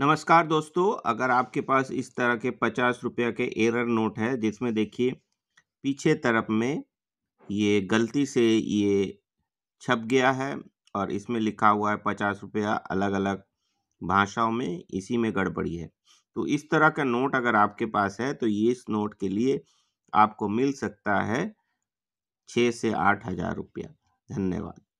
नमस्कार दोस्तों अगर आपके पास इस तरह के पचास रुपये के एरर नोट है जिसमें देखिए पीछे तरफ में ये गलती से ये छप गया है और इसमें लिखा हुआ है पचास रुपया अलग अलग भाषाओं में इसी में गड़बड़ी है तो इस तरह का नोट अगर आपके पास है तो ये इस नोट के लिए आपको मिल सकता है छः से आठ हज़ार रुपया धन्यवाद